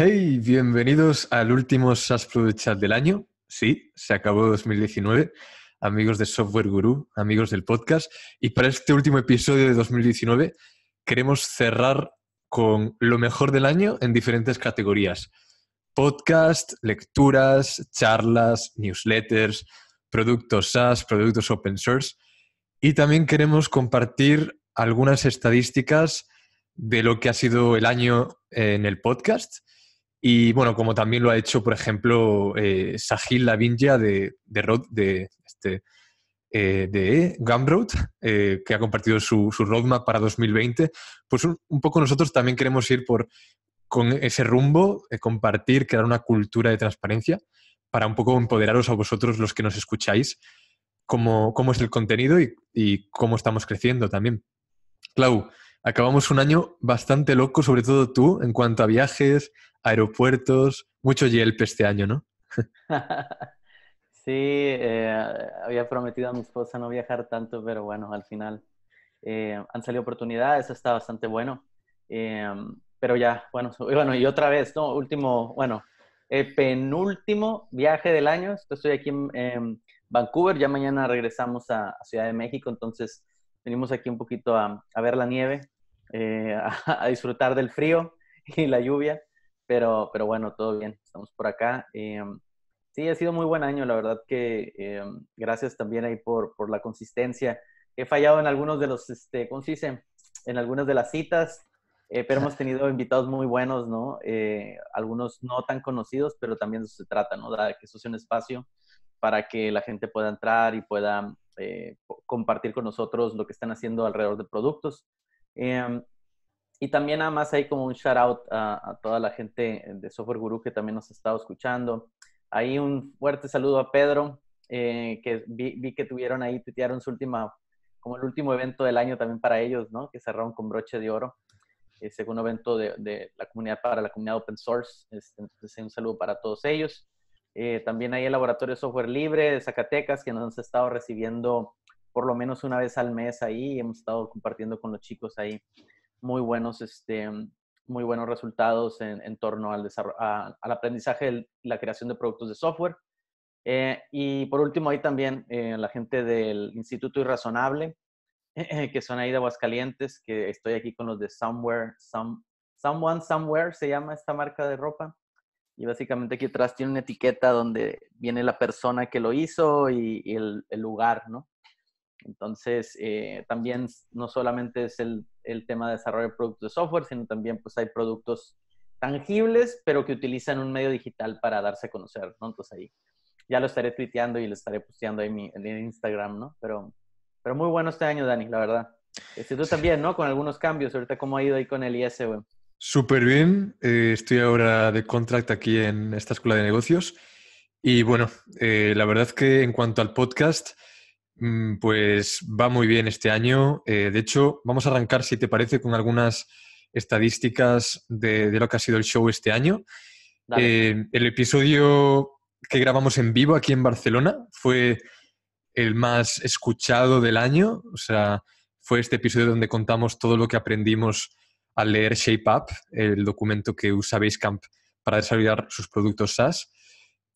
Hey, bienvenidos al último SaaS Product Chat del año. Sí, se acabó 2019. Amigos de Software Guru, amigos del podcast. Y para este último episodio de 2019 queremos cerrar con lo mejor del año en diferentes categorías. Podcast, lecturas, charlas, newsletters, productos SaaS, productos open source. Y también queremos compartir algunas estadísticas de lo que ha sido el año en el podcast y bueno, como también lo ha hecho, por ejemplo, eh, Sahil Lavinja de, de, este, eh, Gumroad, eh, que ha compartido su, roadmap para 2020, pues un, poco nosotros también queremos ir por, con ese rumbo, eh, compartir, crear una cultura de transparencia para un poco empoderaros a vosotros los que nos escucháis, cómo, es el contenido y, y cómo estamos creciendo también. Clau, Acabamos un año bastante loco, sobre todo tú, en cuanto a viajes, aeropuertos, mucho yelp este año, ¿no? sí, eh, había prometido a mi esposa no viajar tanto, pero bueno, al final eh, han salido oportunidades, está bastante bueno. Eh, pero ya, bueno, bueno, y otra vez, ¿no? Último, bueno, el penúltimo viaje del año. Estoy aquí en, Vancouver, ya mañana regresamos a, Ciudad de México, entonces venimos aquí un poquito a ver la nieve. Eh, a, disfrutar del frío y la lluvia, pero, pero bueno, todo bien, estamos por acá. Eh, sí, ha sido muy buen año, la verdad que eh, gracias también ahí por, por, la consistencia. He fallado en algunos de los, este, ¿cómo se dice? En algunas de las citas, pero hemos tenido invitados muy buenos, ¿no? algunos no tan conocidos, pero también se trata, ¿no? De que eso sea un espacio para que la gente pueda entrar y pueda compartir con nosotros lo que están haciendo alrededor de productos Em, y también nada más hay como un shout out a, toda la gente de Software Guru que también nos ha estado escuchando. Ahí un fuerte saludo a Pedro, eh, que vi, que tuvieron ahí, titiaron su última, como el último evento del año también para ellos, ¿no? Que cerraron con broche de oro. el segundo evento de, la comunidad para la comunidad open source. Este, entonces, un saludo para todos ellos. Eh, también hay el Laboratorio Software Libre de Zacatecas, que nos ha estado recibiendo por lo menos una vez al mes ahí. Hemos estado compartiendo con los chicos ahí muy buenos, este, muy buenos resultados en, torno al, a, al aprendizaje y la creación de productos de software. Eh, y por último, ahí también eh, la gente del Instituto Irrazonable, que son ahí de Aguascalientes, que estoy aquí con los de Somewhere, Some, Someone Somewhere se llama esta marca de ropa. Y básicamente aquí atrás tiene una etiqueta donde viene la persona que lo hizo y, el, lugar, ¿no? Entonces, eh, también no solamente es el, el, tema de desarrollo de productos de software, sino también pues hay productos tangibles, pero que utilizan un medio digital para darse a conocer, ¿no? Entonces ahí ya lo estaré tuiteando y lo estaré posteando ahí mi, en Instagram, ¿no? Pero, pero muy bueno este año, Dani, la verdad. Este, tú también, ¿no? Con algunos cambios, ahorita cómo ha ido ahí con el IS, Súper bien, eh, estoy ahora de contract aquí en esta escuela de negocios y bueno, eh, la verdad que en cuanto al podcast Mm, pues va muy bien este año. Eh, de hecho, vamos a arrancar, si te parece, con algunas estadísticas de, lo que ha sido el show este año. Eh, el episodio que grabamos en vivo aquí en Barcelona fue el más escuchado del año. O sea, fue este episodio donde contamos todo lo que aprendimos al leer Shape Up, el documento que usa Basecamp para desarrollar sus productos SaaS.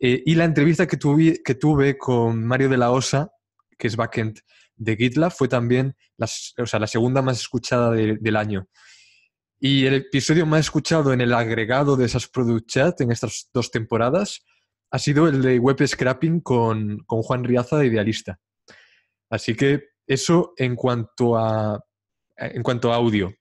Eh, y la entrevista que tuve, que tuve con Mario de la Osa, que es backend de GitLab, fue también la segunda más escuchada del año. Y el episodio más escuchado en el agregado de esas Product Chat en estas dos temporadas ha sido el de Web Scrapping con, con Juan Riaza de Idealista. Así que eso en cuanto a, en cuanto a audio.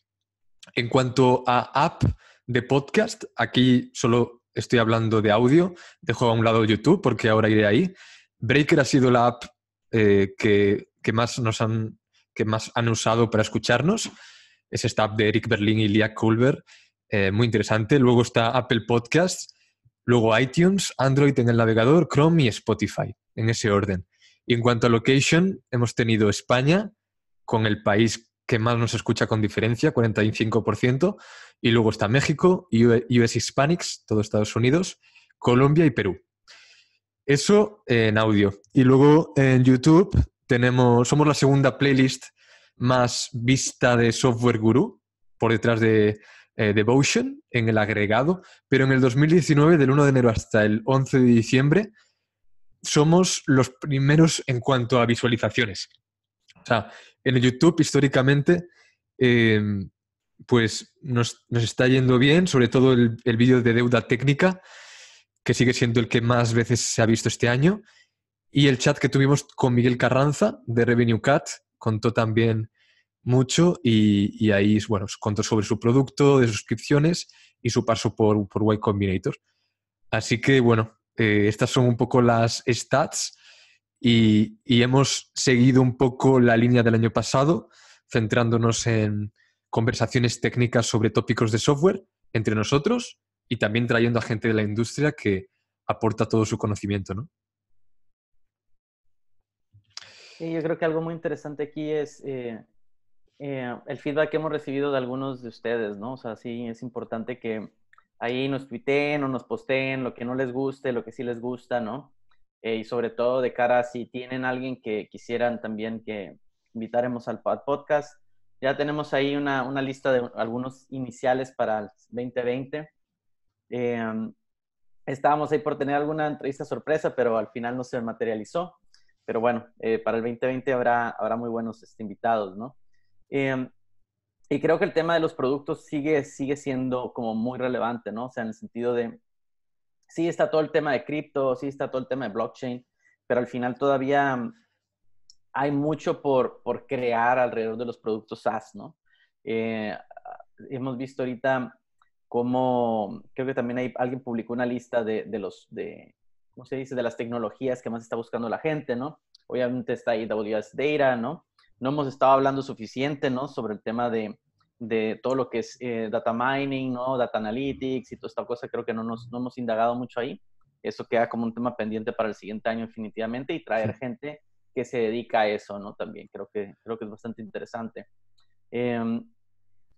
En cuanto a app de podcast, aquí solo estoy hablando de audio, dejo a un lado YouTube porque ahora iré ahí. Breaker ha sido la app eh, que, más nos han, que más han usado para escucharnos. Es esta de Eric Berlin y Lia Culver, eh, muy interesante. Luego está Apple Podcasts, luego iTunes, Android en el navegador, Chrome y Spotify, en ese orden. Y en cuanto a location, hemos tenido España, con el país que más nos escucha con diferencia, 45%, y luego está México, US e, Hispanics, todo Estados Unidos, Colombia y Perú. Eso en audio. Y luego en YouTube tenemos, somos la segunda playlist más vista de Software Guru, por detrás de eh, Devotion, en el agregado, pero en el 2019, del 1 de enero hasta el 11 de diciembre, somos los primeros en cuanto a visualizaciones. O sea, en YouTube históricamente, em, pues nos, está yendo bien, sobre todo el, el vídeo de deuda técnica, que sigue siendo el que más veces se ha visto este año, y el chat que tuvimos con Miguel Carranza de Revenue Cat, contó también mucho y, ahí bueno, contó sobre su producto, de suscripciones y su paso por, por Y Combinator. Así que bueno, eh, estas son un poco las stats y, hemos seguido un poco la línea del año pasado, centrándonos en conversaciones técnicas sobre tópicos de software entre nosotros y también trayendo a gente de la industria que aporta todo su conocimiento, ¿no? Y yo creo que algo muy interesante aquí es eh, eh, el feedback que hemos recibido de algunos de ustedes, ¿no? O sea, sí es importante que ahí nos tuiteen o nos posteen lo que no les guste, lo que sí les gusta, ¿no? Eh, y sobre todo de cara a si tienen alguien que quisieran también que invitáramos al podcast. Ya tenemos ahí una, una lista de algunos iniciales para el 2020 Em, estábamos ahí por tener alguna entrevista sorpresa, pero al final no se materializó. Pero bueno, eh, para el 2020 habrá, habrá muy buenos este, invitados, ¿no? Em, y creo que el tema de los productos sigue, sigue siendo como muy relevante, ¿no? O sea, en el sentido de, sí está todo el tema de cripto, sí está todo el tema de blockchain, pero al final todavía mm, hay mucho por, por crear alrededor de los productos SaaS, ¿no? Eh, hemos visto ahorita como creo que también hay, alguien publicó una lista de, de los, de, ¿cómo se dice?, de las tecnologías que más está buscando la gente, ¿no? Obviamente está AWS Data, ¿no? No hemos estado hablando suficiente, ¿no?, sobre el tema de, de todo lo que es eh, data mining, ¿no? Data analytics y toda esta cosa, creo que no, nos, no hemos indagado mucho ahí. Eso queda como un tema pendiente para el siguiente año definitivamente y traer gente que se dedica a eso, ¿no? También creo que, creo que es bastante interesante. Eh,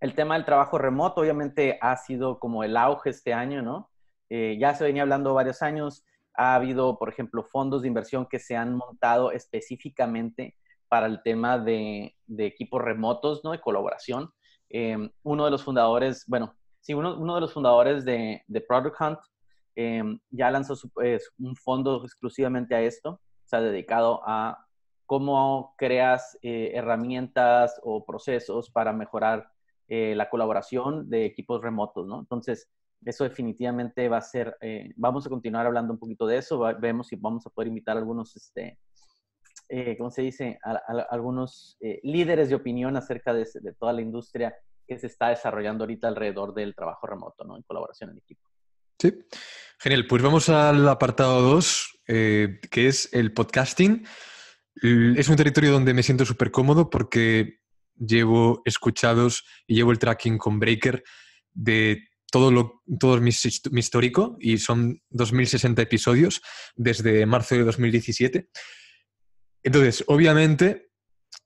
el tema del trabajo remoto obviamente ha sido como el auge este año, ¿no? Eh, ya se venía hablando varios años, ha habido, por ejemplo, fondos de inversión que se han montado específicamente para el tema de, equipos remotos, ¿no? De colaboración. Em, uno de los fundadores, bueno, sí, uno, de los fundadores de, Product Hunt em, ya lanzó eh, un fondo exclusivamente a esto, se ha dedicado a cómo creas eh, herramientas o procesos para mejorar eh, la colaboración de equipos remotos, ¿no? Entonces, eso definitivamente va a ser, eh, vamos a continuar hablando un poquito de eso, vemos si vamos a poder invitar algunos, este, eh, ¿cómo se dice? algunos líderes de opinión acerca de, de, toda la industria que se está desarrollando ahorita alrededor del trabajo remoto, ¿no? En colaboración en equipo. Sí, genial. Pues vamos al apartado 2, que es el podcasting. Es un territorio donde me siento súper cómodo porque llevo escuchados y llevo el tracking con Breaker de todo, lo, todo mi, mi histórico y son 2060 episodios desde marzo de 2017. Entonces, obviamente,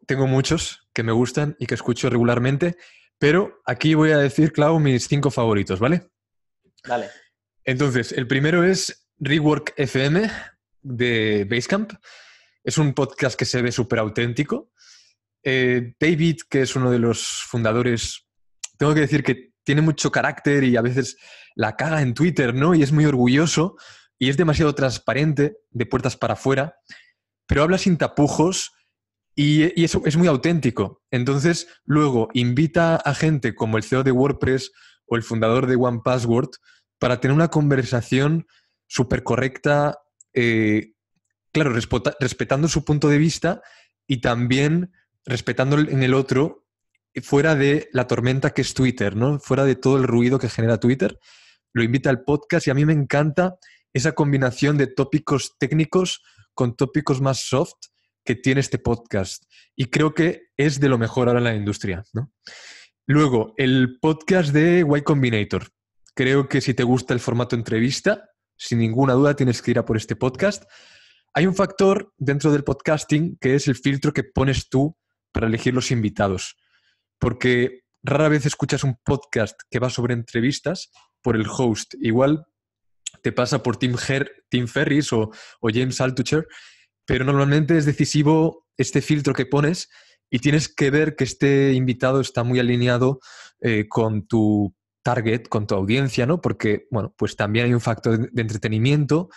tengo muchos que me gustan y que escucho regularmente, pero aquí voy a decir, Clau, mis cinco favoritos, ¿vale? Vale. Entonces, el primero es Rework FM de Basecamp. Es un podcast que se ve súper auténtico. Eh, David, que es uno de los fundadores, tengo que decir que tiene mucho carácter y a veces la caga en Twitter, ¿no? Y es muy orgulloso y es demasiado transparente, de puertas para afuera, pero habla sin tapujos y, eso es muy auténtico. Entonces, luego invita a gente como el CEO de WordPress o el fundador de One Password para tener una conversación súper correcta, eh, claro, respetando su punto de vista y también respetando en el otro eh, fuera de la tormenta que es Twitter, ¿no? Fuera de todo el ruido que genera Twitter. Lo invita al podcast y a mí me encanta esa combinación de tópicos técnicos con tópicos más soft que tiene este podcast. Y creo que es de lo mejor ahora en la industria, Luego, el podcast de Y Combinator. Creo que si te gusta el formato entrevista, sin ninguna duda tienes que ir a por este podcast. Hay un factor dentro del podcasting que es el filtro que pones tú para elegir los invitados, porque rara vez escuchas un podcast que va sobre entrevistas por el host. Igual te pasa por Tim, Her Tim Ferris o, James Altucher, pero normalmente es decisivo este filtro que pones y tienes que ver que este invitado está muy alineado eh, con tu target, con tu audiencia, ¿no? Porque, bueno, pues también hay un factor de entretenimiento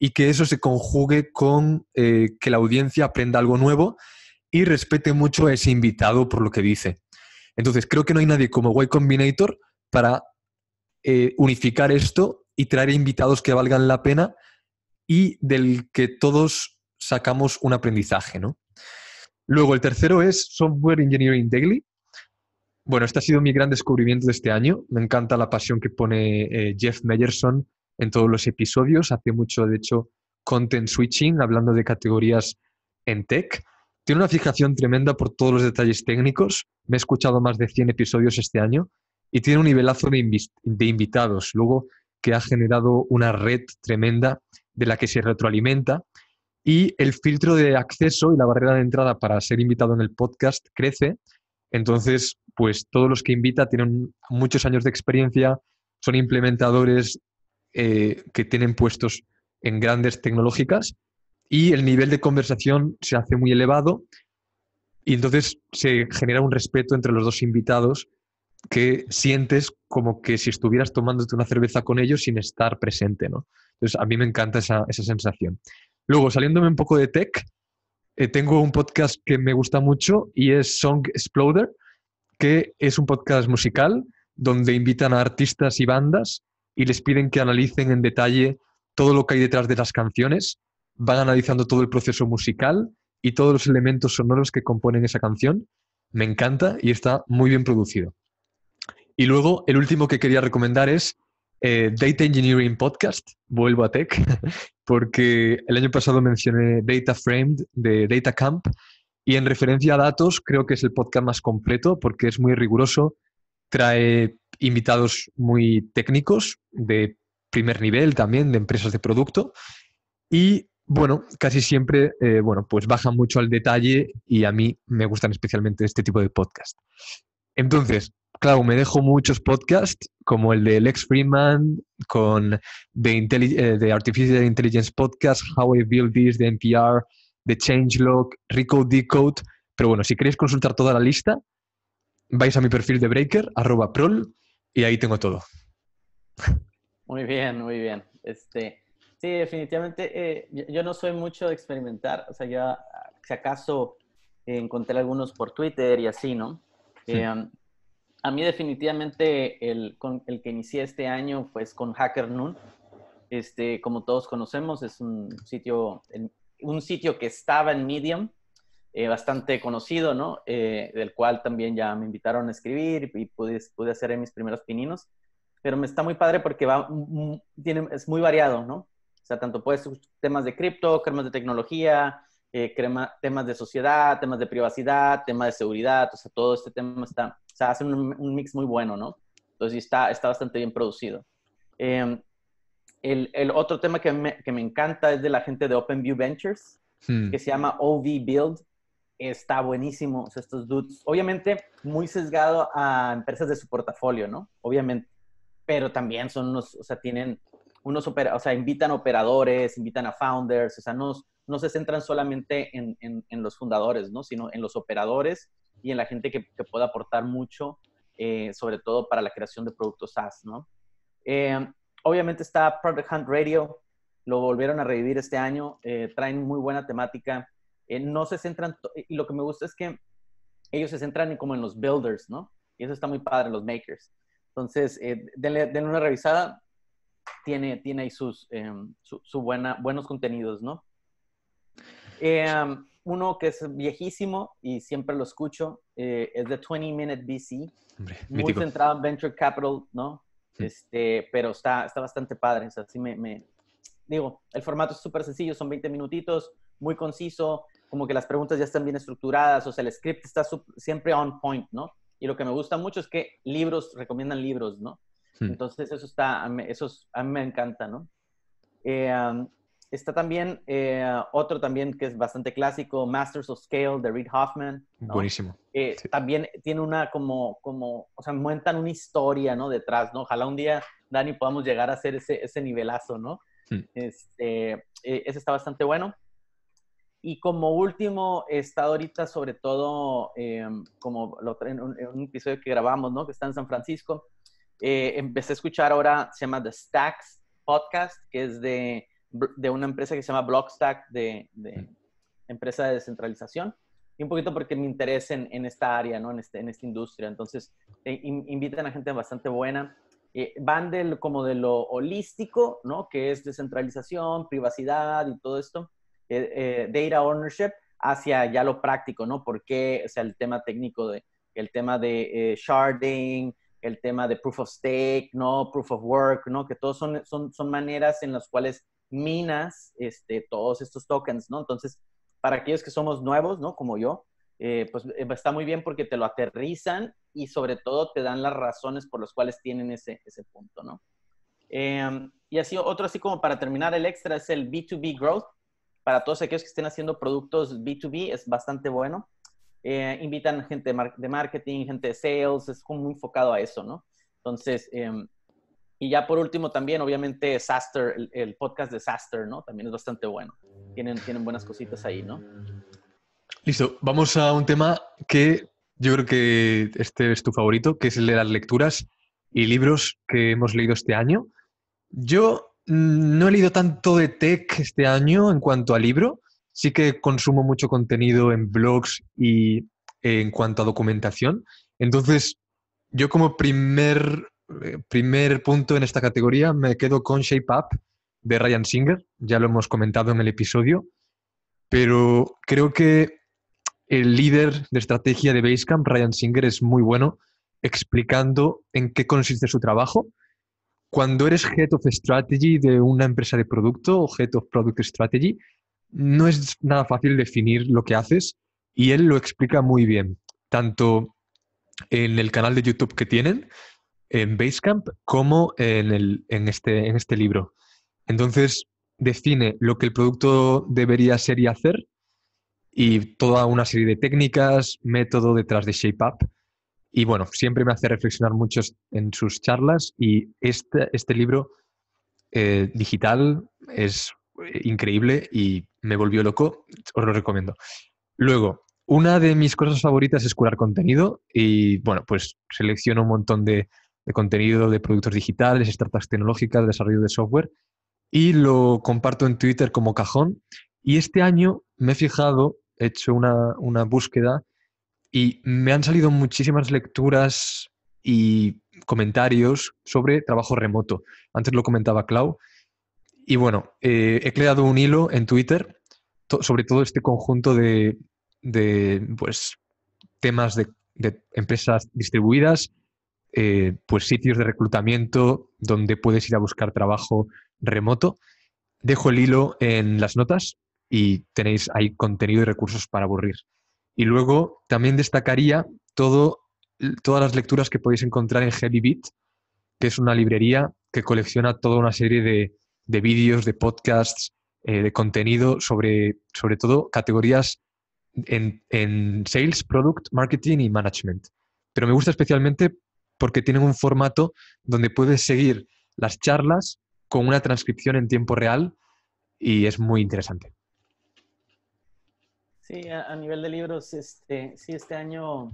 y que eso se conjugue con eh, que la audiencia aprenda algo nuevo y respete mucho a ese invitado por lo que dice. Entonces, creo que no hay nadie como Y Combinator para eh, unificar esto y traer invitados que valgan la pena y del que todos sacamos un aprendizaje, ¿no? Luego, el tercero es Software Engineering Daily. Bueno, este ha sido mi gran descubrimiento de este año. Me encanta la pasión que pone eh, Jeff Meyerson en todos los episodios. Hace mucho, de hecho, content switching, hablando de categorías en tech. Tiene una fijación tremenda por todos los detalles técnicos. Me he escuchado más de 100 episodios este año y tiene un nivelazo de, invitados. Luego que ha generado una red tremenda de la que se retroalimenta y el filtro de acceso y la barrera de entrada para ser invitado en el podcast crece. Entonces, pues todos los que invita tienen muchos años de experiencia, son implementadores eh, que tienen puestos en grandes tecnológicas y el nivel de conversación se hace muy elevado y entonces se genera un respeto entre los dos invitados que sientes como que si estuvieras tomándote una cerveza con ellos sin estar presente, ¿no? Entonces, a mí me encanta esa, sensación. Luego, saliéndome un poco de tech, eh, tengo un podcast que me gusta mucho y es Song Exploder, que es un podcast musical donde invitan a artistas y bandas y les piden que analicen en detalle todo lo que hay detrás de las canciones van analizando todo el proceso musical y todos los elementos sonoros que componen esa canción. Me encanta y está muy bien producido. Y luego, el último que quería recomendar es eh, Data Engineering Podcast, vuelvo a Tech, porque el año pasado mencioné Data Framed de Data Camp y en referencia a datos creo que es el podcast más completo porque es muy riguroso, trae invitados muy técnicos de primer nivel también, de empresas de producto y bueno, casi siempre, eh, bueno, pues bajan mucho al detalle y a mí me gustan especialmente este tipo de podcast. Entonces, claro, me dejo muchos podcasts como el de Lex Freeman, con eh, The, Artificial Intelligence Podcast, How I Build This, de NPR, The Changelog, Recode Decode. Pero bueno, si queréis consultar toda la lista, vais a mi perfil de Breaker, arroba prol, y ahí tengo todo. Muy bien, muy bien. Este, Sí, definitivamente. Eh, yo no soy mucho de experimentar. O sea, ya, ah, si acaso eh, encontré algunos por Twitter y así, ¿no? Eh, um, a mí definitivamente el, que inicié este año fue con Hacker Noon. Este, como todos conocemos, es un sitio, un sitio que estaba en Medium, bastante conocido, ¿no? del cual también ya me invitaron a escribir y pude, hacer mis primeros pininos. Pero me está muy padre porque es muy variado, ¿no? O sea, tanto ser temas de cripto, temas de tecnología, eh, temas de sociedad, temas de privacidad, temas de seguridad, o sea, todo este tema está, o sea, hace un, mix muy bueno, ¿no? Entonces está, está bastante bien producido. Em, el, otro tema que me, que me, encanta es de la gente de OpenView Ventures, hmm. que se llama OV Build. Está buenísimo. O sea, estos dudes, obviamente, muy sesgado a empresas de su portafolio, ¿no? Obviamente. Pero también son unos, o sea, tienen unos o sea, invitan operadores, invitan a founders, o sea, no, no se centran solamente en, en, los fundadores, ¿no? Sino en los operadores y en la gente que, que pueda aportar mucho, eh, sobre todo para la creación de productos SaaS, ¿no? Eh, obviamente está Product Hunt Radio, lo volvieron a revivir este año, eh, traen muy buena temática, no se centran, y lo que me gusta es que ellos se centran como en los builders, ¿no? Y eso está muy padre, los makers. Entonces, denle, denle una revisada, tiene, tiene ahí sus em, su, buena, buenos contenidos, ¿no? Em, uno que es viejísimo y siempre lo escucho eh, es de 20 Minute BC, muy centrado en Venture Capital, ¿no? Este, pero está, está bastante padre, o sea, así me, me, digo, el formato es súper sencillo, son 20 minutitos, muy conciso, como que las preguntas ya están bien estructuradas, o sea, el script está siempre on point, ¿no? Y lo que me gusta mucho es que libros recomiendan libros, ¿no? Hmm. Entonces, eso está, eso a mí me encanta, ¿no? Eh, está también eh, otro también que es bastante clásico, Masters of Scale de Reid Hoffman. Buenísimo. También tiene una como, como, o sea, cuentan una historia, ¿no? Detrás, ¿no? Ojalá un día, Dani, podamos llegar a hacer ese, ese nivelazo, ¿no? Hmm. Este, eh, ese está bastante bueno. Y como último, está ahorita sobre todo, em, como lo en un, episodio que grabamos, ¿no? Que está en San Francisco, eh, empecé a escuchar ahora, se llama The Stacks Podcast, que es de, una empresa que se llama Blockstack, de, de, mm. empresa de descentralización. Y un poquito porque me interesa en, esta área, ¿no? En, este, en esta industria. Entonces, eh, invitan a gente bastante buena. Eh, van como de lo holístico, ¿no? Que es descentralización, privacidad y todo esto, eh, data ownership, hacia ya lo práctico, ¿no? Porque, o sea, el tema técnico de, el tema de sharding, el tema de proof of stake, ¿no? Proof of work, ¿no? Que todos son, son, son maneras en las cuales minas este, todos estos tokens, ¿no? Entonces, para aquellos que somos nuevos, ¿no? Como yo, eh, pues eh, está muy bien porque te lo aterrizan y sobre todo te dan las razones por las cuales tienen ese, ese punto, ¿no? Em, y así otro, así como para terminar el extra, es el B2B Growth. Para todos aquellos que estén haciendo productos B2B es bastante bueno. Eh, invitan gente de, marketing, gente de sales, es como muy enfocado a eso, ¿no? Entonces, em, y ya por último también, obviamente, Saster, el, podcast de Saster, ¿no? También es bastante bueno. Tienen, tienen buenas cositas ahí, ¿no? Listo, vamos a un tema que yo creo que este es tu favorito, que es el de las lecturas y libros que hemos leído este año. Yo mm, no he leído tanto de tech este año en cuanto a libro, sí que consumo mucho contenido en blogs y eh, en cuanto a documentación. Entonces, yo como primer, eh, primer punto en esta categoría me quedo con Shape Up de Ryan Singer, ya lo hemos comentado en el episodio, pero creo que el líder de estrategia de Basecamp, Ryan Singer, es muy bueno explicando en qué consiste su trabajo. Cuando eres Head of Strategy de una empresa de producto o Head of Product Strategy, no es nada fácil definir lo que haces y él lo explica muy bien, tanto en el canal de YouTube que tienen, en Basecamp, como en, el, este, en este libro. Entonces, define lo que el producto debería ser y hacer y toda una serie de técnicas, método detrás de Shape Up. Y bueno, siempre me hace reflexionar mucho en sus charlas y este, este libro eh, digital es eh, increíble y me volvió loco, os lo recomiendo. Luego, una de mis cosas favoritas es curar contenido y bueno, pues selecciono un montón de, contenido de productos digitales, startups tecnológicas, desarrollo de software y lo comparto en Twitter como cajón. Y este año me he fijado, he hecho una, una búsqueda y me han salido muchísimas lecturas y comentarios sobre trabajo remoto. Antes lo comentaba Clau y bueno, eh, he creado un hilo en Twitter sobre todo este conjunto de, pues, temas de, empresas distribuidas, eh, pues sitios de reclutamiento donde puedes ir a buscar trabajo remoto. Dejo el hilo en las notas y tenéis ahí contenido y recursos para aburrir. Y luego también destacaría todo, todas las lecturas que podéis encontrar en Heavy que es una librería que colecciona toda una serie de, de vídeos, de podcasts, eh, de contenido sobre, sobre todo, categorías en, sales, product, marketing y management. Pero me gusta especialmente porque tienen un formato donde puedes seguir las charlas con una transcripción en tiempo real y es muy interesante. Sí, a, nivel de libros, este, sí, este año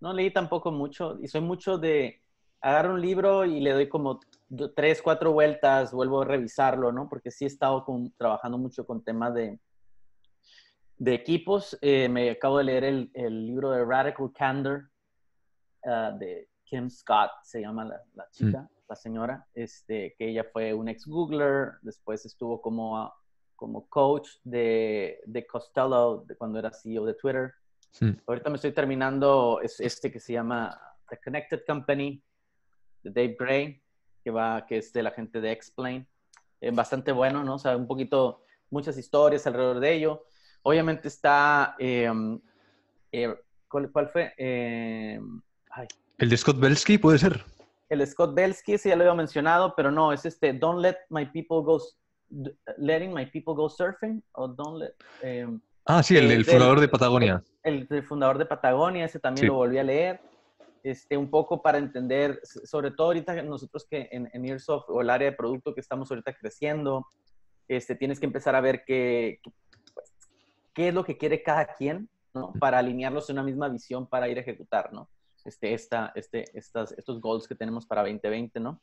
no leí tampoco mucho y soy mucho de, agarro un libro y le doy como tres, cuatro vueltas, vuelvo a revisarlo, ¿no? Porque sí he estado con, trabajando mucho con temas de, de equipos. Eh, me acabo de leer el, el libro de Radical Candor ah, de Kim Scott, se llama la, mm. chica, la señora, este, que ella fue un ex Googler, después estuvo como, ah, como coach de, de Costello cuando era CEO de Twitter. Mm. Ahorita me estoy terminando este que se llama The Connected Company, de Dave Gray, que va, que es de la gente de Explain. plane eh, bastante bueno, ¿no? O sea, un poquito, muchas historias alrededor de ello. Obviamente está, eh, eh, ¿cuál, fue? El de Scott Belsky, puede ser. El de Scott Belsky, sí, ya lo había mencionado, pero no, es este, Don't Let My People Go, Letting My People Go Surfing, o Don't ah, sí, el, fundador de Patagonia. El, fundador de Patagonia, ese también lo volví a leer. Este, un poco para entender, sobre todo ahorita nosotros que en, Airsoft o el área de producto que estamos ahorita creciendo, este, tienes que empezar a ver qué, qué pues, es lo que quiere cada quien, Para alinearlos en una misma visión para ir a ejecutar, este, este, estas, estos goals que tenemos para 2020, ¿no?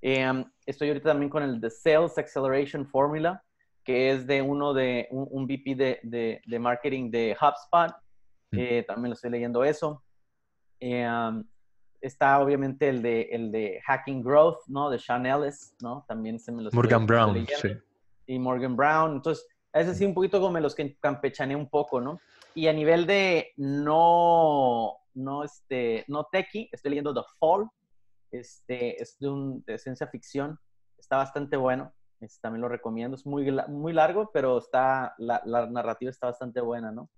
Em, estoy ahorita también con el de Sales Acceleration Formula, que es de uno de un, VP de, de, marketing de HubSpot. Eh, también lo estoy leyendo eso. Eh, está obviamente el de, el de Hacking Growth, ¿no? De Sean Ellis, ¿no? También se me los... Morgan Brown, sí. Y Morgan Brown. Entonces, ese sí un poquito como me los que campechané un poco, ¿no? Y a nivel de no, no, este, no techie, estoy leyendo The Fall. Este, es de, un, de ciencia ficción. Está bastante bueno. Este, también lo recomiendo. Es muy, muy largo, pero está, la narrativa está bastante buena, ¿no?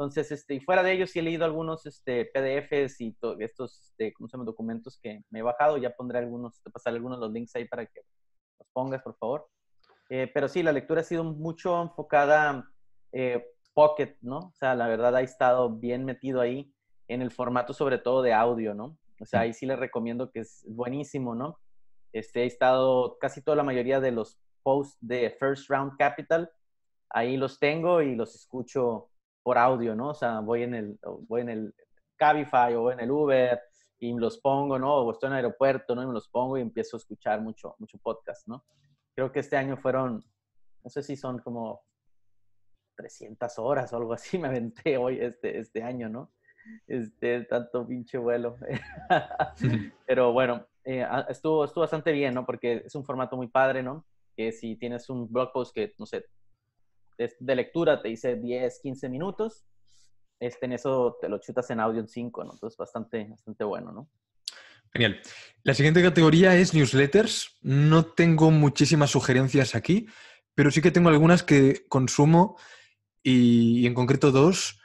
Entonces, este, y fuera de ellos, sí he leído algunos este, PDFs y estos, este, ¿cómo se Documentos que me he bajado. Ya pondré algunos, te pasaré algunos de los links ahí para que los pongas, por favor. Eh, pero sí, la lectura ha sido mucho enfocada eh, pocket, ¿no? O sea, la verdad ha estado bien metido ahí en el formato sobre todo de audio, ¿no? O sea, ahí sí les recomiendo que es buenísimo, ¿no? Este, he estado casi toda la mayoría de los posts de First Round Capital, ahí los tengo y los escucho por audio, ¿no? O sea, voy en el, voy en el Cabify o en el Uber y me los pongo, ¿no? O estoy en el aeropuerto, ¿no? Y me los pongo y empiezo a escuchar mucho, mucho podcast, ¿no? Creo que este año fueron, no sé si son como 300 horas o algo así, me aventé hoy este, este año, ¿no? Este, tanto pinche vuelo. Pero bueno, eh, estuvo, estuvo bastante bien, ¿no? Porque es un formato muy padre, ¿no? Que si tienes un blog post que, no sé, de lectura te dice 10, 15 minutos. Este, en eso te lo chutas en audio en 5, Entonces, bastante, bastante bueno, ¿no? Genial. La siguiente categoría es newsletters. No tengo muchísimas sugerencias aquí, pero sí que tengo algunas que consumo y, y en concreto dos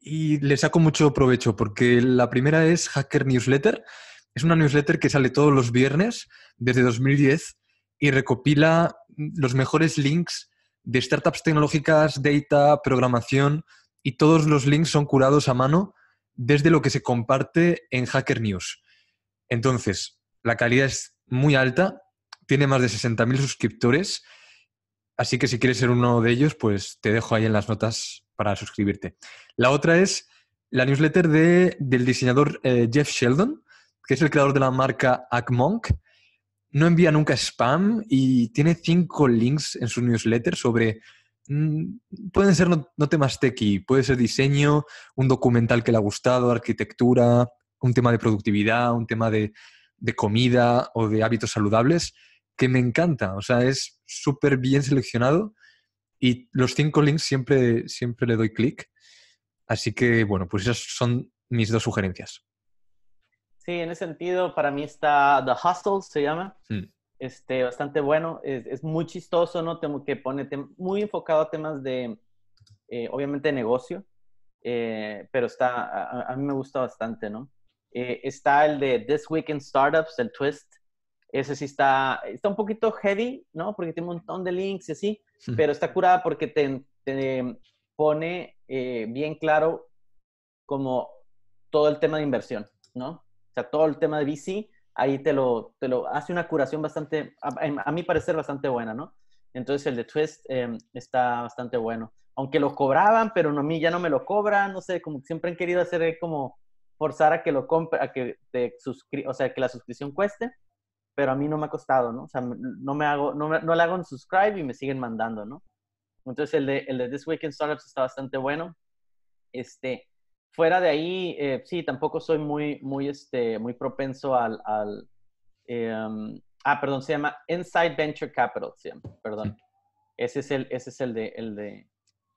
y le saco mucho provecho porque la primera es Hacker Newsletter. Es una newsletter que sale todos los viernes desde 2010 y recopila los mejores links de startups tecnológicas, data, programación, y todos los links son curados a mano desde lo que se comparte en Hacker News. Entonces, la calidad es muy alta, tiene más de 60.000 suscriptores, así que si quieres ser uno de ellos, pues te dejo ahí en las notas para suscribirte. La otra es la newsletter del diseñador eh, Jeff Sheldon, que es el creador de la marca ACMonk, no envía nunca spam y tiene cinco links en su newsletter sobre... Mm, pueden ser no, temas techy, puede ser diseño, un documental que le ha gustado, arquitectura, un tema de productividad, un tema de, de comida o de hábitos saludables, que me encanta. O sea, es súper bien seleccionado y los cinco links siempre, siempre le doy clic. Así que, bueno, pues esas son mis dos sugerencias. Sí, en ese sentido, para mí está The Hustle, se llama. Mm. Este, bastante bueno, es, muy chistoso, ¿no? tengo que pone muy enfocado a temas de, eh, obviamente, negocio, eh, pero está, a, mí me gusta bastante, ¿no? Eh, está el de This Week in Startups, el Twist. Ese sí está, está un poquito heavy, ¿no? Porque tiene un montón de links y así, pero está curada porque te, te pone bien claro como todo el tema de inversión, ¿no? O sea, todo el tema de VC, ahí te lo, te lo hace una curación bastante, a, mí mi parecer, bastante buena, ¿no? Entonces el de Twist em, está bastante bueno. Aunque lo cobraban, pero no, a mí ya no me lo cobran, no sé, como siempre han querido hacer como forzar a que lo compre, a que te suscri o sea, que la suscripción cueste, pero a mí no me ha costado, ¿no? O sea, no me hago, no, le hago un subscribe y me siguen mandando, ¿no? Entonces el de, el de This Week in Startups está bastante bueno. Este, fuera de ahí, eh, sí, tampoco soy muy, muy, este, muy propenso al... al em, ah, perdón, se llama Inside Venture Capital, perdón. Ese es el, ese es el de, el de,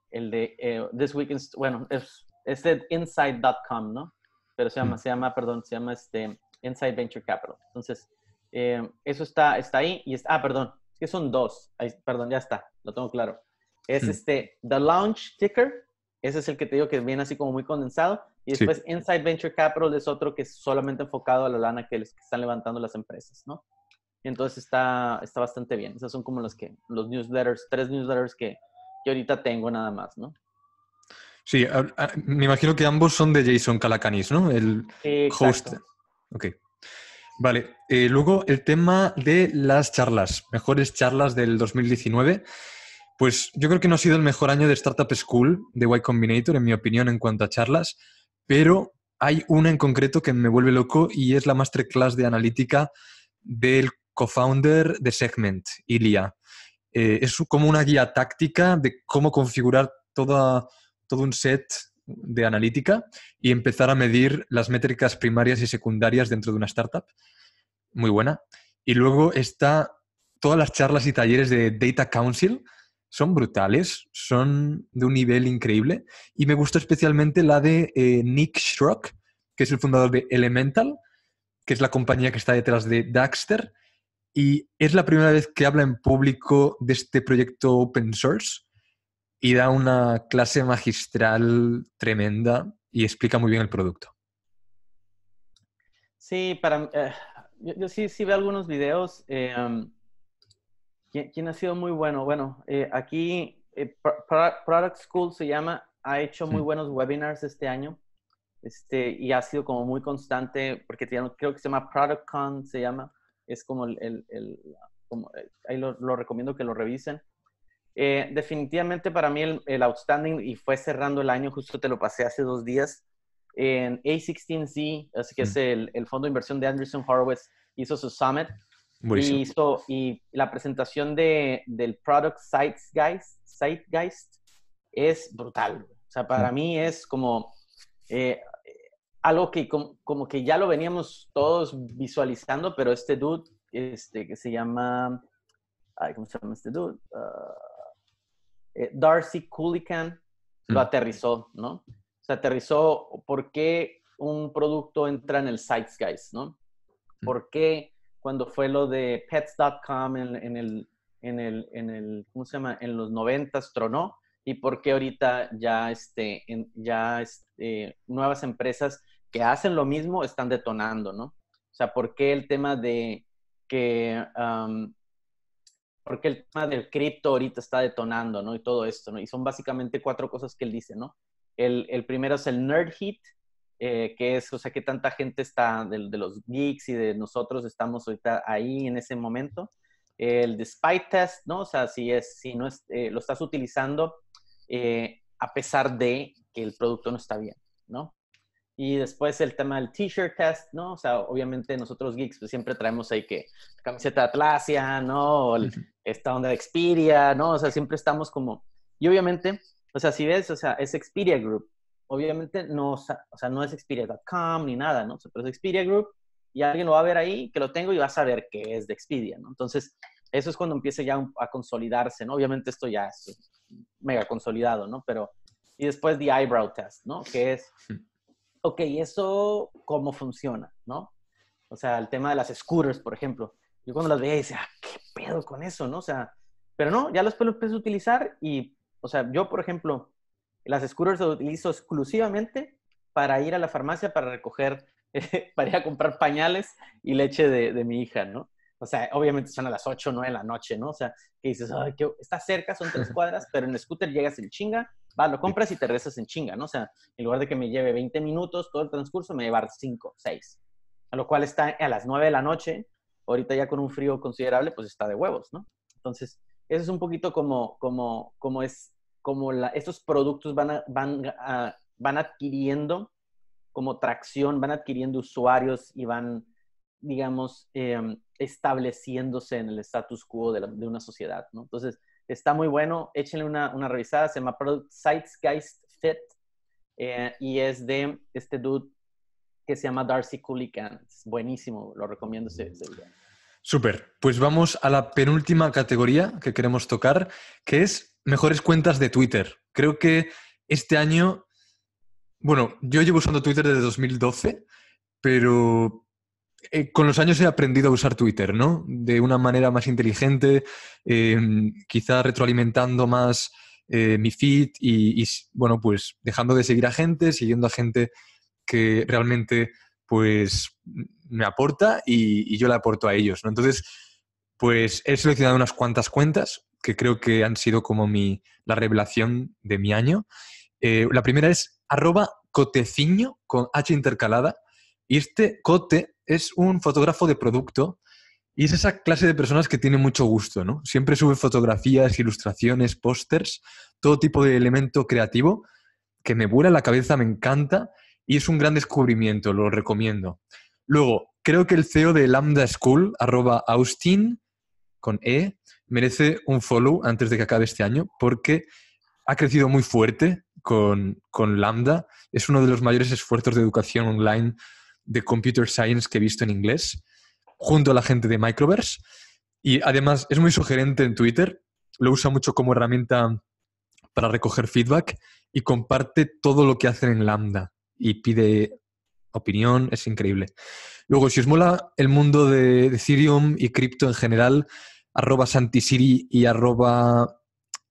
el de eh, This bueno, es, es inside.com, ¿no? Pero se llama, mm. se llama, perdón, se llama este Inside Venture Capital. Entonces, eh, eso está, está ahí y está, ah, perdón, que son dos, perdón, ya está, lo tengo claro. Es mm. este, The Launch Ticker, ese es el que te digo que viene así como muy condensado. Y después Inside Venture Capital es otro que es solamente enfocado a la lana que, les, que están levantando las empresas, ¿no? Entonces está, está bastante bien. Esas son como los que, los newsletters, tres newsletters que, que ahorita tengo nada más, ¿no? Sí, me imagino que ambos son de Jason Calacanis, ¿no? El host. Ok. Vale. Eh, luego el tema de las charlas, mejores charlas del 2019. Pues yo creo que no ha sido el mejor año de Startup School de Y Combinator, en mi opinión, en cuanto a charlas, pero hay una en concreto que me vuelve loco y es la masterclass de analítica del co de Segment, Ilia. Eh, es como una guía táctica de cómo configurar todo un set de analítica y empezar a medir las métricas primarias y secundarias dentro de una startup. Muy buena. Y luego está todas las charlas y talleres de Data Council, son brutales, son de un nivel increíble y me gusta especialmente la de eh, Nick Schrock, que es el fundador de Elemental, que es la compañía que está detrás de Daxter y es la primera vez que habla en público de este proyecto open source y da una clase magistral tremenda y explica muy bien el producto. Sí, para eh, yo, sí, sí veo algunos videos. Eh, ¿Quién, ha sido muy bueno? Bueno, eh, aquí eh, Product School se llama, ha hecho muy buenos webinars este año. Este, y ha sido como muy constante, porque creo que se llama ProductCon, se llama, es como el, el, eh, ahí lo, recomiendo que lo revisen. definitivamente para mí el, el, outstanding, y fue cerrando el año, justo te lo pasé hace dos días, en A16Z, así que es el, fondo de inversión de Anderson Horowitz, hizo su summit, y, la presentación de, del Product Zeitgeist, Zeitgeist es brutal. O sea, para mm. mí es como eh, algo que como, que ya lo veníamos todos visualizando, pero este dude, este que se llama, ¿cómo se llama este dude? Uh, eh, Darcy Coolican, lo mm. aterrizó, ¿no? Se aterrizó por qué un producto entra en el guys ¿no? Mm. ¿Por qué cuando fue lo de pets.com en, el, en, el, en el, En los noventas tronó y por qué ahorita ya, este, ya este, nuevas empresas que hacen lo mismo están detonando, ¿no? O sea, ¿por qué el tema de que, por el tema del cripto ahorita está detonando, ¿no? Y todo esto, ¿no? Y son básicamente cuatro cosas que él dice, ¿no? El, el primero es el nerd heat, eh, que es, o sea, que tanta gente está de, los geeks y de nosotros estamos ahorita ahí en ese momento. El despite test, ¿no? O sea, si, es, si no es, eh, lo estás utilizando eh, a pesar de que el producto no está bien, ¿no? Y después el tema del t-shirt test, ¿no? O sea, obviamente nosotros geeks pues, siempre traemos ahí que camiseta de Atlasia, ¿no? esta onda de Expedia, ¿no? O sea, siempre estamos como... Y obviamente, o sea, si ves, o sea, es Expedia Group, obviamente no, o sea, no es Expedia.com ni nada, ¿no? se pero es Expedia Group y alguien lo va a ver ahí, que lo tengo y va a saber que es de Expedia, ¿no? Entonces, eso es cuando empieza ya a consolidarse, ¿no? Obviamente esto ya es mega consolidado, ¿no? Pero, y después The Eyebrow Test, ¿no? Que es, hmm. ok, ¿eso cómo funciona, ¿no? O sea, el tema de las scooters, por ejemplo. Yo cuando las veía decía, ah, ¿qué pedo con eso, no? O sea, pero no, ya los puedes a utilizar y, o sea, yo, por ejemplo, las scooters las utilizo exclusivamente para ir a la farmacia para recoger, para ir a comprar pañales y leche de, mi hija, ¿no? O sea, obviamente son a las 8 o 9 de la noche, ¿no? O sea, que dices, Ay, que está cerca, son tres cuadras, pero en scooter llegas en chinga, vas, lo compras y te regresas en chinga, ¿no? O sea, en lugar de que me lleve 20 minutos todo el transcurso, me llevar 5, 6. A lo cual está a las 9 de la noche, ahorita ya con un frío considerable, pues está de huevos, ¿no? Entonces, eso es un poquito como, como, como es como la, estos productos van, van, adquiriendo como tracción, van adquiriendo usuarios y van, digamos, em, estableciéndose en el status quo de, una sociedad, Entonces, está muy bueno, échenle una, revisada, se llama Product Zeitgeist Fit eh, y es de este dude que se llama Darcy Coolican. Buenísimo, lo recomiendo super Súper, pues vamos a la penúltima categoría que queremos tocar, que es mejores cuentas de Twitter. Creo que este año, bueno, yo llevo usando Twitter desde 2012, pero eh, con los años he aprendido a usar Twitter, ¿no? De una manera más inteligente, em, quizá retroalimentando más eh, mi feed y, bueno, pues dejando de seguir a gente, siguiendo a gente que realmente, pues, me aporta y, y yo le aporto a ellos, ¿no? Entonces, pues he seleccionado unas cuantas cuentas que creo que han sido como la revelación de mi año. Eh, la primera es arroba coteciño con H intercalada. Y este cote es un fotógrafo de producto y es esa clase de personas que tiene mucho gusto, ¿no? Siempre sube fotografías, ilustraciones, pósters, todo tipo de elemento creativo que me vuela la cabeza, me encanta y es un gran descubrimiento, lo recomiendo. Luego, creo que el CEO de Lambda School, arroba Austin, con E, merece un follow antes de que acabe este año porque ha crecido muy fuerte con, Lambda. Es uno de los mayores esfuerzos de educación online de computer science que he visto en inglés, junto a la gente de Microverse. Y además es muy sugerente en Twitter, lo usa mucho como herramienta para recoger feedback y comparte todo lo que hacen en Lambda y pide opinión, es increíble. Luego, si os mola el mundo de Ethereum y cripto en general, arroba santisiri y arroba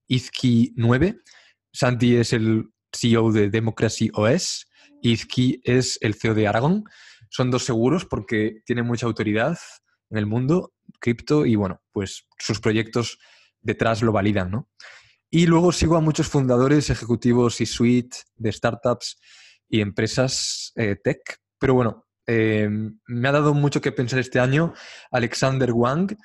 izki9. Santi es el CEO de Democracy OS Izki es el CEO de Aragon. Son dos seguros porque tienen mucha autoridad en el mundo cripto y bueno, pues sus proyectos detrás lo validan, ¿no? Y luego sigo a muchos fundadores, ejecutivos y suite de startups y empresas eh, tech. Pero bueno, eh, me ha dado mucho que pensar este año Alexander Wang,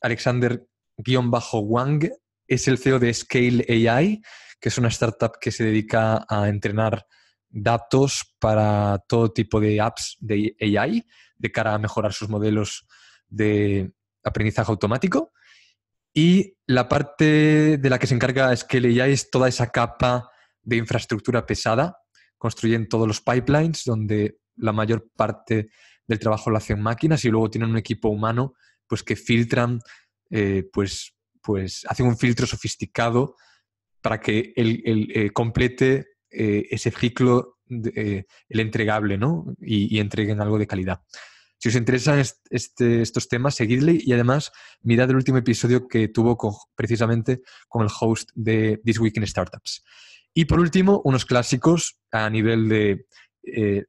Alexander-Wang es el CEO de Scale AI, que es una startup que se dedica a entrenar datos para todo tipo de apps de AI de cara a mejorar sus modelos de aprendizaje automático. Y la parte de la que se encarga Scale AI es toda esa capa de infraestructura pesada. Construyen todos los pipelines donde la mayor parte del trabajo lo hacen máquinas y luego tienen un equipo humano pues que filtran, eh, pues, pues hacen un filtro sofisticado para que el, eh, complete eh, ese ciclo, de, el entregable, ¿no? Y, entreguen algo de calidad. Si os interesan este, estos temas, seguidle y además mirad el último episodio que tuvo precisamente con el host de This Week in Startups. Y por último, unos clásicos a nivel de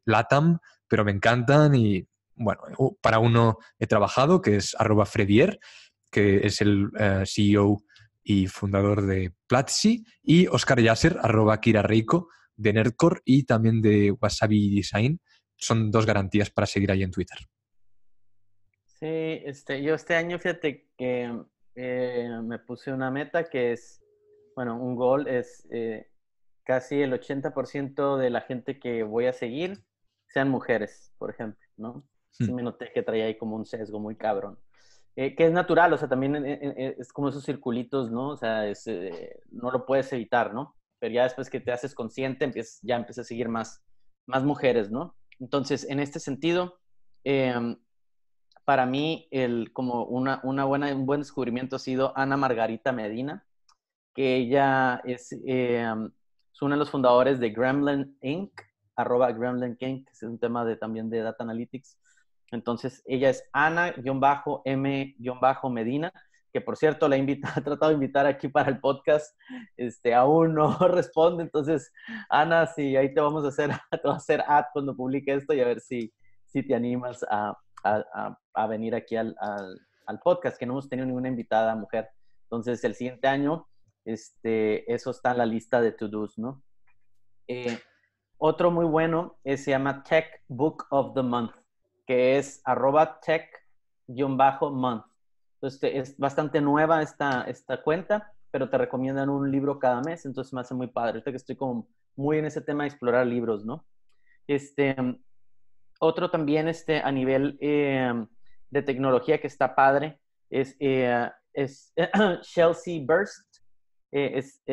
LATAM, pero me encantan y bueno, eh, para uno he trabajado, que es arroba Fredier, que es el eh, CEO y fundador de Platzi, y Oscar Yasser, arroba Kira Reiko, de Nerdcore y también de Wasabi Design. Son dos garantías para seguir ahí en Twitter. Sí, este, yo este año, fíjate que eh, me puse una meta que es, bueno, un gol es casi el 80% de la gente que voy a seguir sean mujeres, por ejemplo, ¿no? que traía ahí como un sesgo muy cabrón. Eh, que es natural, o sea, también eh, eh, es como esos circulitos, ¿no? O sea, no lo puedes evitar, ¿no? Pero ya después que te haces consciente, empiezas, ya empiezas a seguir más, más mujeres, ¿no? Entonces, en este sentido, em, para mí, el, como una, una, buena, un buen descubrimiento ha sido Ana Margarita Medina, que ella es, em, es uno de los fundadores de Gremlin Inc., arroba Gremlin Inc., que es un tema de, también de Data Analytics entonces, ella es Ana-M-Medina, que por cierto la invita, ha tratado de invitar aquí para el podcast, este, aún no responde. Entonces, Ana, si sí, ahí te vamos a hacer, a hacer ad cuando publique esto y a ver si, si te animas a, venir aquí al, podcast, que no hemos tenido ninguna invitada mujer. Entonces, el siguiente año, este, eso está en la lista de to-dos, ¿no? Eh, otro muy bueno eh, se llama Tech Book of the Month que es arroba tech-month. Entonces, este, es bastante nueva esta, esta cuenta, pero te recomiendan un libro cada mes, entonces me hace muy padre. Ahorita que estoy como muy en ese tema de explorar libros, ¿no? Este, otro también este, a nivel eh, de tecnología que está padre es, eh, eh, es Chelsea Burst. es,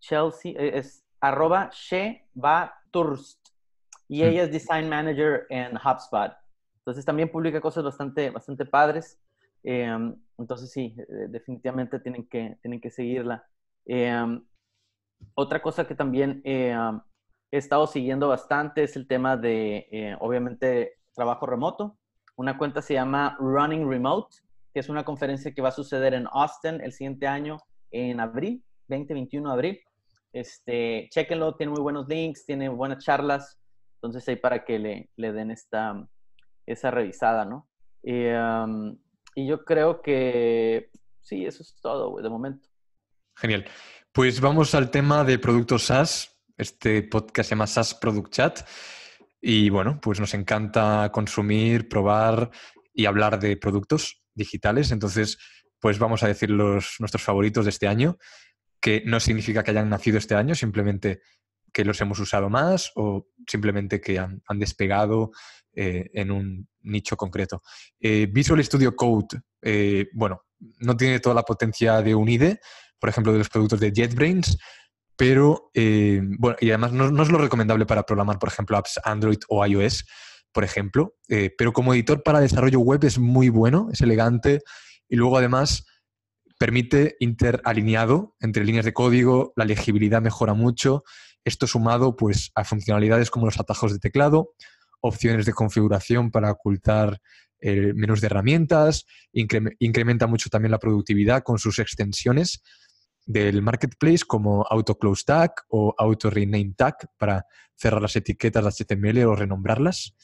Chelsea, es arroba She va Turst y mm. ella es Design Manager en HubSpot. Entonces también publica cosas bastante, bastante padres. Em, entonces sí, eh, definitivamente tienen que, tienen que seguirla. Em, otra cosa que también em, he estado siguiendo bastante es el tema de, eh, obviamente, trabajo remoto. Una cuenta se llama Running Remote, que es una conferencia que va a suceder en Austin el siguiente año, en abril, 2021 abril. Este, tiene muy buenos links, tiene buenas charlas. Entonces ahí para que le, den esta, esa revisada, ¿no? Eh, y, yo creo que sí, eso es todo, de momento. Genial. Pues vamos al tema de productos SaaS. Este podcast se llama SaaS Product Chat. Y bueno, pues nos encanta consumir, probar y hablar de productos digitales. Entonces, pues vamos a decir los, nuestros favoritos de este año, que no significa que hayan nacido este año, simplemente que los hemos usado más o simplemente que han, despegado eh, en un nicho concreto. Eh, Visual Studio Code, eh, bueno, no tiene toda la potencia de un IDE, por ejemplo, de los productos de JetBrains, pero, bueno, y además no, es lo recomendable para programar, por ejemplo, apps Android o iOS, por ejemplo, pero como editor para desarrollo web es muy bueno, es elegante y luego además permite interalineado entre líneas de código, la legibilidad mejora mucho esto sumado pues, a funcionalidades como los atajos de teclado, opciones de configuración para ocultar eh, menos de herramientas, incrementa mucho también la productividad con sus extensiones del marketplace como auto close tag o auto rename tag para cerrar las etiquetas de HTML o renombrarlas.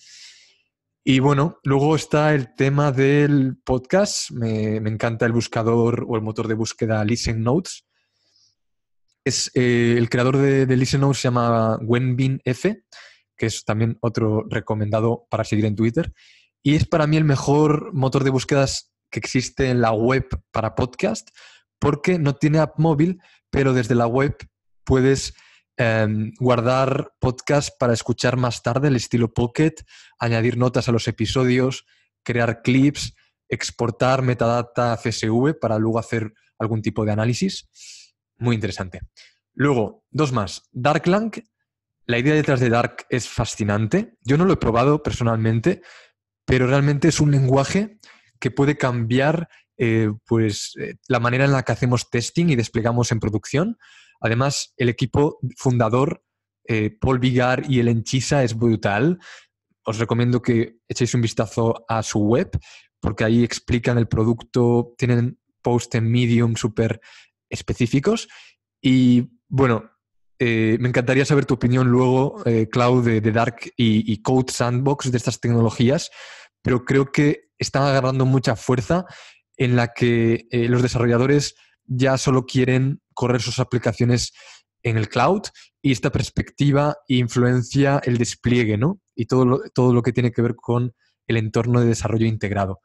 Y bueno, luego está el tema del podcast. Me, me encanta el buscador o el motor de búsqueda Listen Notes, es, eh, el creador de, de se llama Wenbin F, que es también otro recomendado para seguir en Twitter. Y es para mí el mejor motor de búsquedas que existe en la web para podcast, porque no tiene app móvil, pero desde la web puedes em, guardar podcast para escuchar más tarde, el estilo Pocket, añadir notas a los episodios, crear clips, exportar metadata CSV para luego hacer algún tipo de análisis muy interesante. Luego, dos más. Darklang. La idea detrás de Dark es fascinante. Yo no lo he probado personalmente, pero realmente es un lenguaje que puede cambiar eh, pues, eh, la manera en la que hacemos testing y desplegamos en producción. Además, el equipo fundador, eh, Paul Vigar y el Enchisa, es brutal. Os recomiendo que echéis un vistazo a su web, porque ahí explican el producto, tienen post en Medium súper específicos. Y bueno, eh, me encantaría saber tu opinión luego, eh, Cloud, de, Dark y, Code Sandbox, de estas tecnologías, pero creo que están agarrando mucha fuerza en la que eh, los desarrolladores ya solo quieren correr sus aplicaciones en el cloud y esta perspectiva influencia el despliegue, ¿no? Y todo lo, todo lo que tiene que ver con el entorno de desarrollo integrado.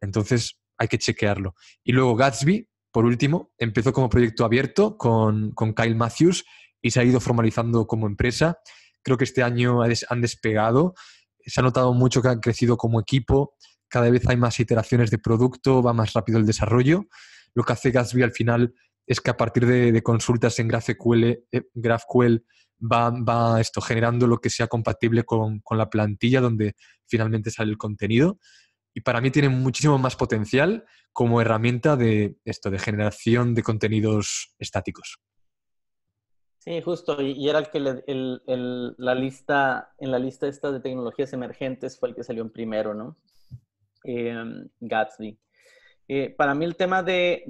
Entonces, hay que chequearlo. Y luego Gatsby, por último, empezó como proyecto abierto con, Kyle Matthews y se ha ido formalizando como empresa. Creo que este año han despegado. Se ha notado mucho que han crecido como equipo. Cada vez hay más iteraciones de producto, va más rápido el desarrollo. Lo que hace Gatsby al final es que a partir de, consultas en GraphQL, eh, va, esto generando lo que sea compatible con la plantilla donde finalmente sale el contenido y para mí tiene muchísimo más potencial como herramienta de esto, de generación de contenidos estáticos. Sí, justo. Y, era el que la lista, en la lista esta de tecnologías emergentes fue el que salió en primero, ¿no? Em, Gatsby. Eh, para mí el tema de,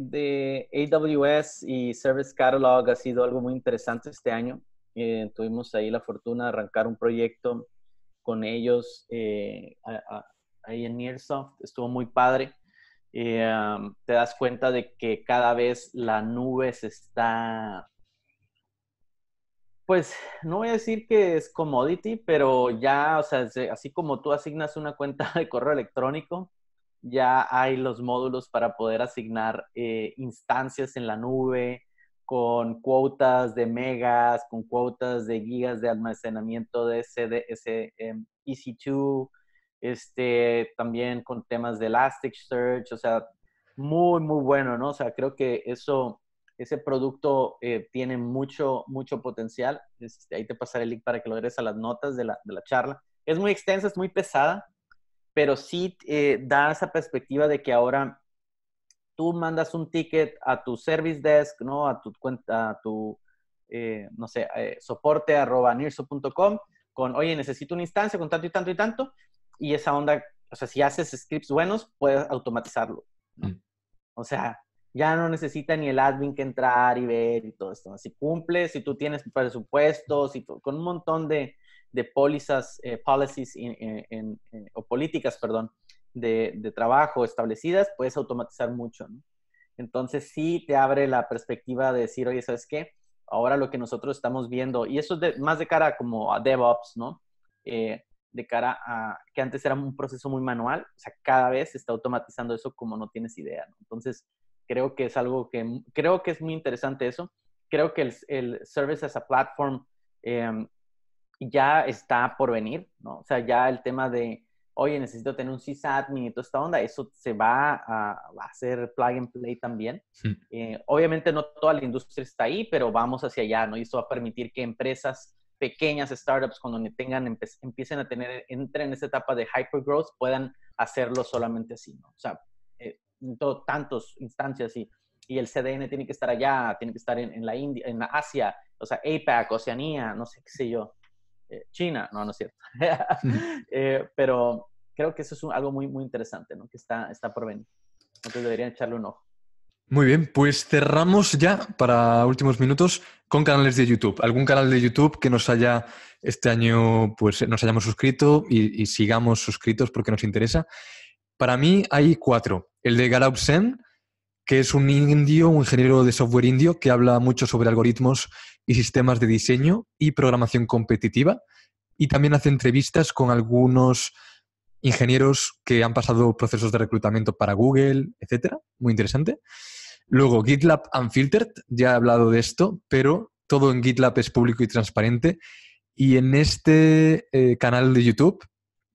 AWS y Service Catalog ha sido algo muy interesante este año. Eh, tuvimos ahí la fortuna de arrancar un proyecto con ellos eh, a, ahí en Nearsoft, estuvo muy padre. Eh, te das cuenta de que cada vez la nube se está, pues no voy a decir que es commodity, pero ya, o sea, así como tú asignas una cuenta de correo electrónico, ya hay los módulos para poder asignar eh, instancias en la nube con cuotas de megas, con cuotas de gigas de almacenamiento de CDS EC2, em, e este, también con temas de Elasticsearch, o sea, muy, muy bueno, ¿no? O sea, creo que eso, ese producto eh, tiene mucho, mucho potencial. Este, ahí te pasaré el link para que lo agregues a las notas de la, charla. Es muy extensa, es muy pesada, pero sí eh, da esa perspectiva de que ahora tú mandas un ticket a tu service desk, ¿no? A tu cuenta, a tu, eh, no sé, soporte arroba nirso.com con, oye, necesito una instancia con tanto y tanto y tanto, y esa onda, o sea, si haces scripts buenos, puedes automatizarlo. Mm. O sea, ya no necesita ni el admin que entrar y ver y todo esto. Si cumples, si tú tienes presupuestos, y con un montón de, de pólizas, eh, policies eh, eh, o políticas, perdón, de, trabajo establecidas, puedes automatizar mucho. Entonces sí te abre la perspectiva de decir, oye, ¿sabes qué? Ahora lo que nosotros estamos viendo, y eso es más de cara como a DevOps, ¿no? Eh, de cara a que antes era un proceso muy manual, o sea, cada vez se está automatizando eso como no tienes idea. ¿no? Entonces, creo que es algo que, creo que es muy interesante eso. Creo que el, el Service as a Platform em, ya está por venir, ¿no? O sea, ya el tema de, oye, necesito tener un sysadmin y toda esta onda, eso se va a, hacer plug and play también. Eh, obviamente no toda la industria está ahí, pero vamos hacia allá, ¿no? Y eso va a permitir que empresas pequeñas startups cuando tengan, empiecen a tener, entren en esta etapa de hypergrowth, puedan hacerlo solamente así, ¿no? O sea, eh, en todo, tantos instancias y, y el CDN tiene que estar allá, tiene que estar en, la India, en la Asia, o sea, APAC, Oceanía, no sé qué sé yo, eh, China, no, no es cierto. Eh, pero creo que eso es algo muy, muy interesante, ¿no? Que está, está por venir. Entonces deberían echarle un ojo. Muy bien, pues cerramos ya para últimos minutos con canales de YouTube. ¿Algún canal de YouTube que nos haya este año, pues nos hayamos suscrito y, sigamos suscritos porque nos interesa? Para mí hay cuatro. El de Garab Sen, que es un indio, un ingeniero de software indio que habla mucho sobre algoritmos y sistemas de diseño y programación competitiva. Y también hace entrevistas con algunos ingenieros que han pasado procesos de reclutamiento para Google, etcétera. Muy interesante. Luego, GitLab Unfiltered, ya he hablado de esto, pero todo en GitLab es público y transparente. Y en este eh, canal de YouTube,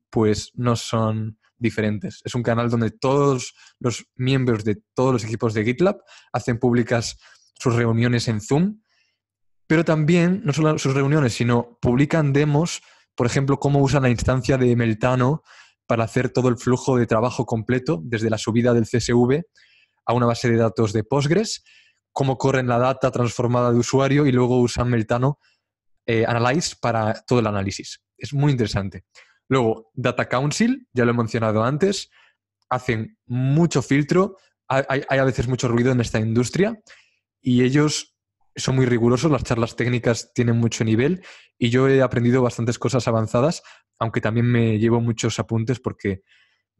pues no son diferentes. Es un canal donde todos los miembros de todos los equipos de GitLab hacen públicas sus reuniones en Zoom, pero también, no solo sus reuniones, sino publican demos, por ejemplo, cómo usan la instancia de Meltano para hacer todo el flujo de trabajo completo, desde la subida del CSV a una base de datos de Postgres, cómo corren la data transformada de usuario y luego usan Meltano eh, Analyze para todo el análisis. Es muy interesante. Luego, Data Council, ya lo he mencionado antes, hacen mucho filtro, hay, a veces mucho ruido en esta industria y ellos son muy rigurosos, las charlas técnicas tienen mucho nivel y yo he aprendido bastantes cosas avanzadas, aunque también me llevo muchos apuntes porque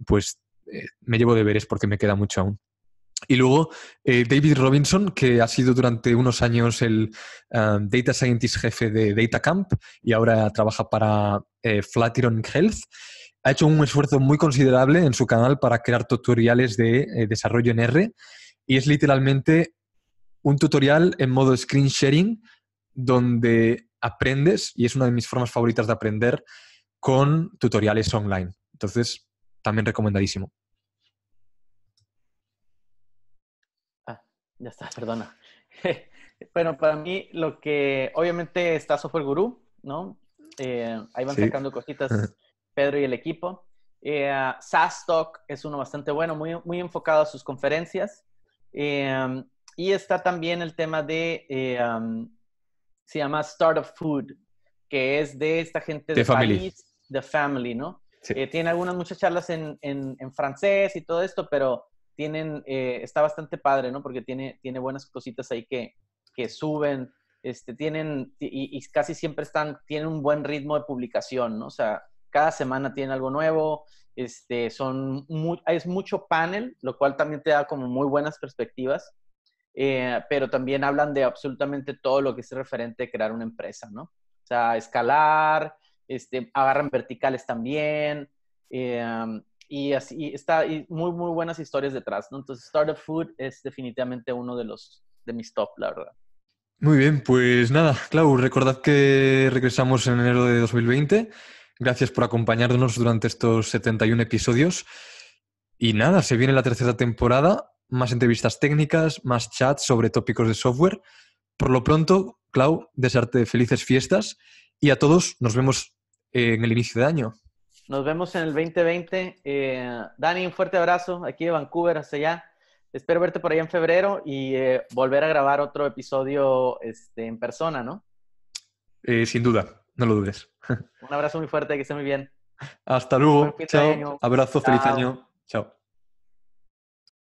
pues eh, me llevo deberes porque me queda mucho aún. Y luego eh, David Robinson, que ha sido durante unos años el eh, Data Scientist jefe de DataCamp y ahora trabaja para eh, Flatiron Health, ha hecho un esfuerzo muy considerable en su canal para crear tutoriales de desarrollo en R y es literalmente un tutorial en modo screen sharing donde aprendes, y es una de mis formas favoritas de aprender, con tutoriales online. Entonces, también recomendadísimo. Ya está, perdona. bueno, para mí lo que obviamente está Software Guru, ¿no? Eh, ahí van sacando cositas Pedro y el equipo. Eh, es uno bastante bueno, muy, muy enfocado a sus conferencias. Eh, y está también el tema de, eh, um, se llama Startup Food, que es de esta gente de, family. The Family, ¿no? tiene algunas muchas charlas en francés y todo esto, pero tienen, eh, está bastante padre, ¿no? Porque tiene, tiene buenas cositas ahí que, que suben, este, tienen, y, casi siempre están, tienen un buen ritmo de publicación, ¿no? O sea, cada semana tienen algo nuevo, este, son es mucho panel, lo cual también te da como muy buenas perspectivas, eh, pero también hablan de absolutamente todo lo que es referente a crear una empresa, ¿no? O sea, escalar, este, agarran verticales también, eh, y así está muy, muy buenas historias detrás, Entonces, Startup Food es definitivamente uno de los, de mis top, la verdad. Muy bien, pues nada, Clau, recordad que regresamos en enero de 2020. Gracias por acompañarnos durante estos 71 episodios. Y nada, se viene la tercera temporada, más entrevistas técnicas, más chats sobre tópicos de software. Por lo pronto, Clau, desearte felices fiestas y a todos nos vemos en el inicio de año. Nos vemos en el 2020. Eh, Dani, un fuerte abrazo aquí de Vancouver hacia allá. Espero verte por allá en febrero y eh, volver a grabar otro episodio este, en persona, ¿no? Eh, sin duda, no lo dudes. Un abrazo muy fuerte, que esté muy bien. Hasta luego. Chao. Abrazo, feliz año. Chao.